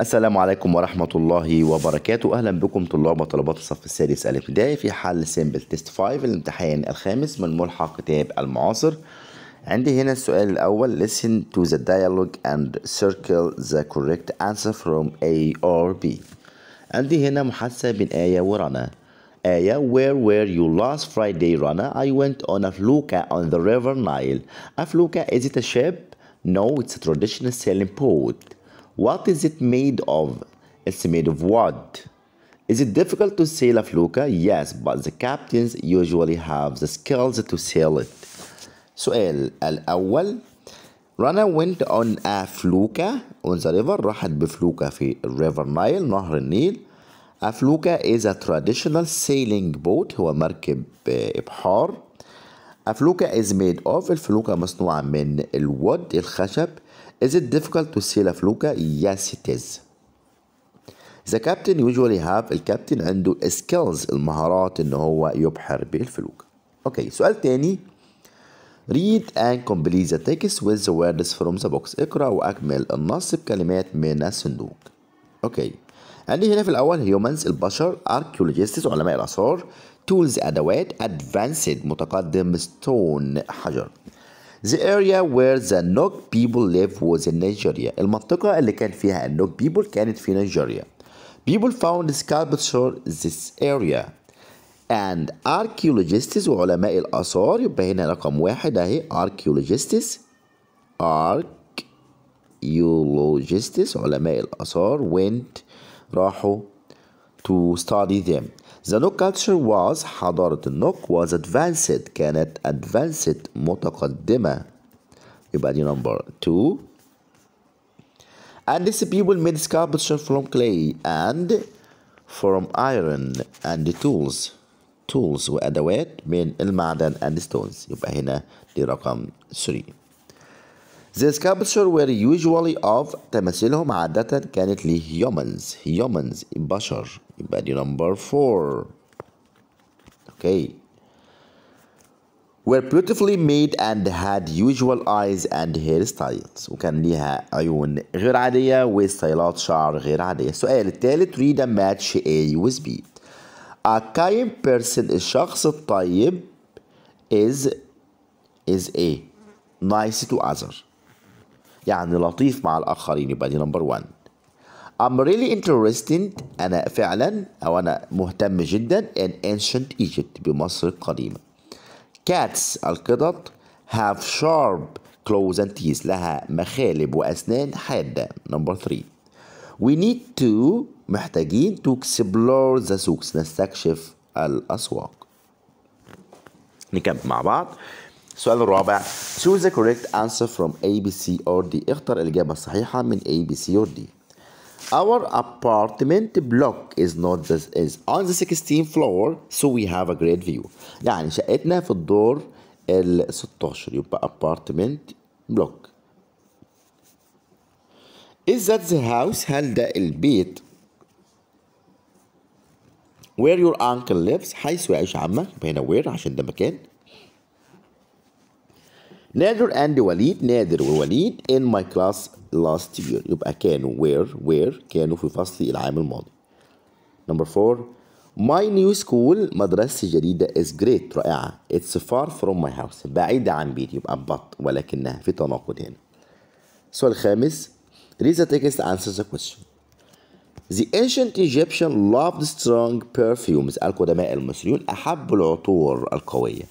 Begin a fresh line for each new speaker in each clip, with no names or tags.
السلام عليكم ورحمة الله وبركاته أهلا بكم طلاب وطلبات الصف السادس الابتدائي في حل سيمبل تيست 5 الامتحان الخامس من ملحق كتاب المعاصر عندي هنا السؤال الأول listen to the dialogue and circle the correct answer from A or B عندي هنا محادثة بين آية ورنا آية where were you last Friday Rana I went on a fluka on the river Nile a fluka is it a ship No, it's a traditional sailing boat What is it made of? It's made of wood. Is it difficult to sail a fluka? Yes, but the captains usually have the skills to sail it. سؤال الأول Rana went on a fluke on the river راحت بفلوكة في river Nile نهر النيل A fluke is a traditional sailing boat هو مركب بحار A fluka is made of الفلوكة مصنوعة من الود الخشب Is it difficult to sail a fluke? Yes, it is. The captain usually have الكابتن عنده skills المهارات ان هو يبحر بالفلوك. اوكي okay. سؤال تاني read and complete the text with the words from the box اقرأ واكمل النص بكلمات من الصندوق. اوكي okay. عندي هنا في الاول humans البشر archaeologists علماء الاثار tools ادوات advanced متقدم stone حجر The area where the Nok people live was in Nigeria المنطقة اللي كان فيها Nok people كانت في نيجيريا People found sculpture this area and archaeologists وعلماء الآثار يبقى هنا رقم واحد أهي archaeologists archaeologists علماء الآثار went راحوا to study them. The Nok culture was حضارة النوك was advanced كانت advanced متقدمة يبقى دي number 2 and these people made sculpture from clay and from iron and the tools tools وأدوات من المعدن and stones يبقى هنا دي رقم 3 The sculpture were usually of تمثيلهم عادة كانت لي humans humans بشر value number 4. Okay. Were beautifully made and had usual eyes and hairstyles وكان ليها عيون غير عادية وستايلات شعر غير عادية السؤال الثالث read and match A with B A kind person الشخص الطيب is is A nice to other يعني لطيف مع الآخرين يبقى دي نمبر 1 I'm really interested أنا فعلا أو أنا مهتم جدا in ancient Egypt بمصر القديمة. Cats القطط have sharp claws and teeth لها مخالب وأسنان حادة. Number three. We need to محتاجين to explore the souks نستكشف الأسواق. نكمل مع بعض. السؤال الرابع choose the correct answer from A B C or D اختر الإجابة الصحيحة من A B C or D our apartment block is not this is on the 16th floor so we have a great view يعني شقتنا في الدور ال 16 يبقى apartment block is that the house هل ده البيت where your uncle lives حيث يعيش عمك يبقى هنا where عشان ده مكان نادر and وليد نادر ووليد in my class last year يبقى كانوا were were كانوا في فصل العام الماضي number four my new school مدرستي الجديدة is great رائعة it's far from my house بعيدة عن بيتي يبقى but ولكنها في تناقض هنا السؤال الخامس read the text answer the question The ancient Egyptian loved strong perfumes القدماء المصريون أحبوا العطور القوية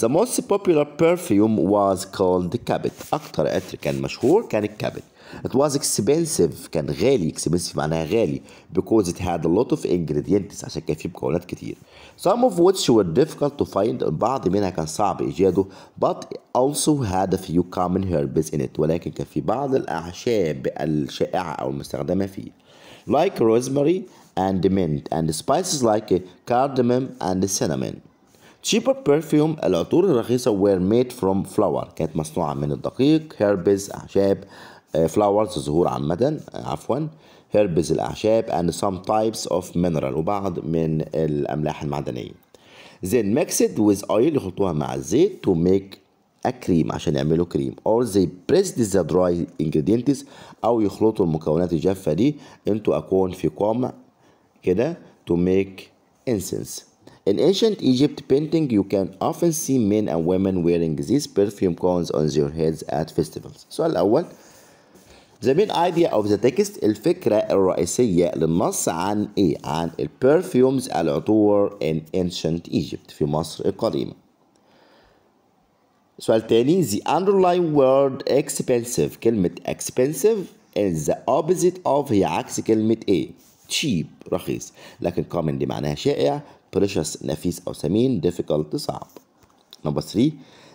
The most popular perfume was called the cabit أكتر عطر كان مشهور كان الكابت It was expensive كان غالي expensive معناها غالي because it had a lot of ingredients عشان كان فيه مكونات كتير some of which were difficult to find بعض منها كان صعب إيجاده but also had a few common herbs in it ولكن كان في بعض الأعشاب الشائعة أو المستخدمة فيه like rosemary and mint and spices like cardamom and cinnamon cheaper perfume العطور الرخيصة were made from flour كانت مصنوعة من الدقيق herbs أعشاب flowers زهور عامة عفوا herbs الأعشاب and some types of mineral وبعض من الأملاح المعدنية then mix it with oil يخلطوها مع الزيت to make a cream عشان يعملوا كريم or they press the dry ingredients أو يخلطوا المكونات الجافة دي into a cone في قمع كده to make incense In ancient Egypt painting, you can often see men and women wearing these perfume cones on their heads at festivals. السؤال الأول The main idea of the text الفكرة الرئيسية للنص عن إيه؟ عن perfumes العطور in ancient Egypt في مصر القديمة. سؤال تاني the underlying word expensive كلمة expensive is the opposite of هي عكس كلمة ايه cheap رخيص لكن common دي معناها شائع precious نفيس أو ثمين difficult صعب number 3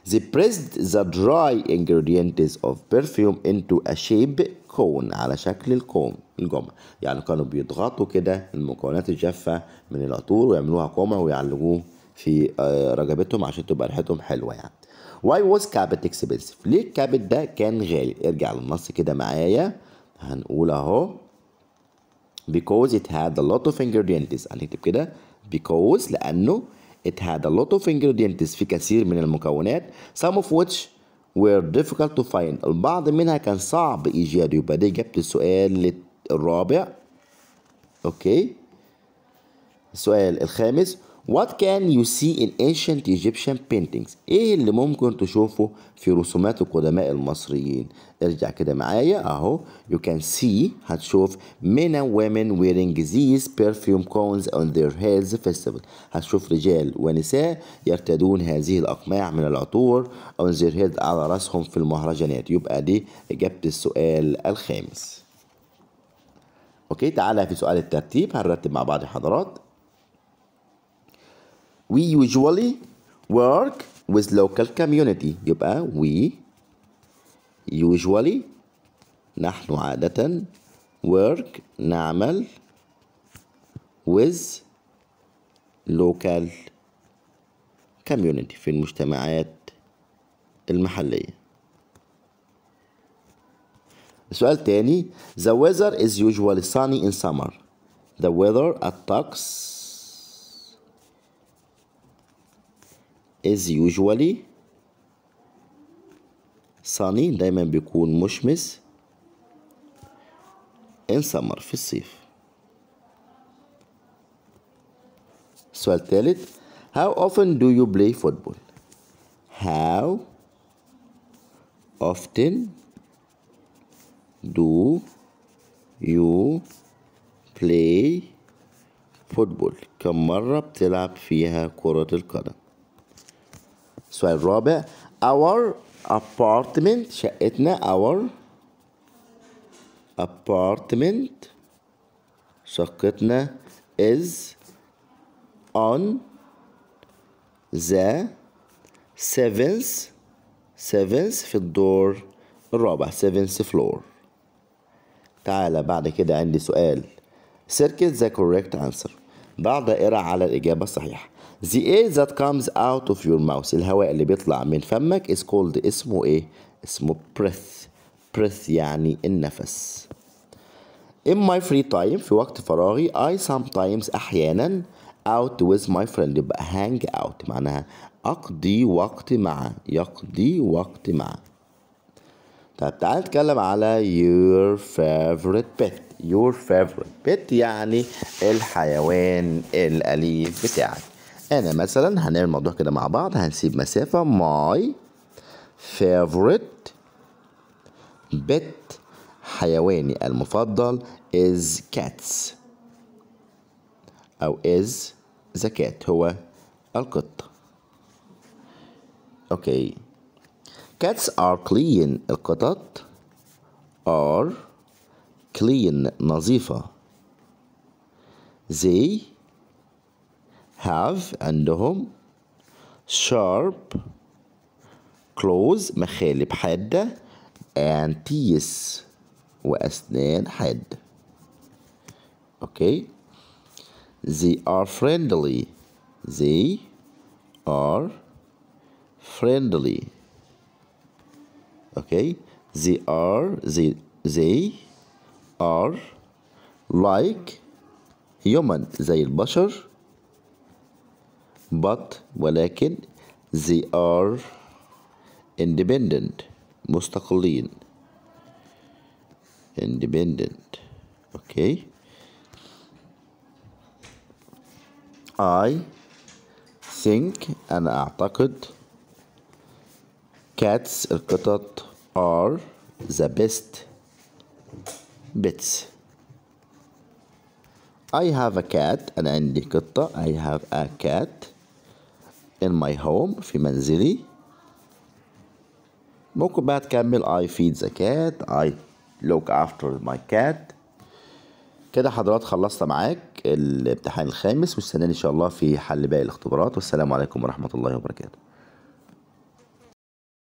They pressed the dry ingredients of perfume into a shape cone على شكل الكوم الجمع يعني كانوا بيضغطوا كده المكونات الجافة من العطور ويعملوها كومة ويعلقوه في آه، رقبتهم عشان تبقى ريحتهم حلوة يعني Why was cabot expensive؟ ليه الكابت ده كان غالي؟ ارجع للنص كده معايا هنقول اهو because it had a lot of ingredients هنكتب كده because لأنه It had a lot of ingredients في كثير من المكونات some of which were difficult to find البعض منها كان صعب إيجاده يبقى دي جبت السؤال الرابع أوكي السؤال الخامس What can you see in ancient Egyptian paintings? ايه اللي ممكن تشوفه في رسومات القدماء المصريين؟ ارجع كده معايا اهو you can see هتشوف men and women wearing these perfume cones on their heads festival هتشوف رجال ونساء يرتدون هذه الأقماع من العطور on their heads على رأسهم في المهرجانات يبقى دي إجابة السؤال الخامس اوكي تعالى في سؤال الترتيب هنرتب مع بعض حضرات we usually work with local community يبقى we usually نحن عادة work نعمل with local community في المجتمعات المحلية سؤال تاني the weather is usually sunny in summer the weather attacks is usually sunny دايما بيكون مشمس in summer في الصيف السؤال الثالث how often do you play football how often do you play football كم مرة بتلعب فيها كرة القدم السؤال الرابع our apartment شقتنا our apartment شقتنا is on the seventh seventh في الدور الرابع seventh floor تعالى بعد كده عندي سؤال circuit the correct answer ضع دائرة على الإجابة الصحيحة The air that comes out of your mouth الهواء اللي بيطلع من فمك is called اسمه إيه؟ اسمه breath breath يعني النفس In my free time في وقت فراغي I sometimes أحيانا out with my friend يبقى hang out معناها أقضي وقت مع يقضي وقت مع طب تعال نتكلم على your favorite pet your favorite pet يعني الحيوان الأليف بتاعك أنا مثلا هنعمل الموضوع كده مع بعض هنسيب مسافة my favorite pet حيواني المفضل is cats أو is the cat هو القطة أوكي okay. Cats are clean القطط are clean نظيفة they have عندهم sharp claws مخالب حادة and teeth وأسنان حادة okay they are friendly they are friendly okay they are they they are like human زي البشر but ولكن they are independent مستقلين independent okay I think أنا أعتقد cats القطط are the best bits. I have a cat أنا عندي قطة I have a cat in my home في منزلي ممكن بقى تكمل I feed the cat I look after my cat كده حضرات خلصت معاك الامتحان الخامس واستناني ان شاء الله في حل باقي الاختبارات والسلام عليكم ورحمة الله وبركاته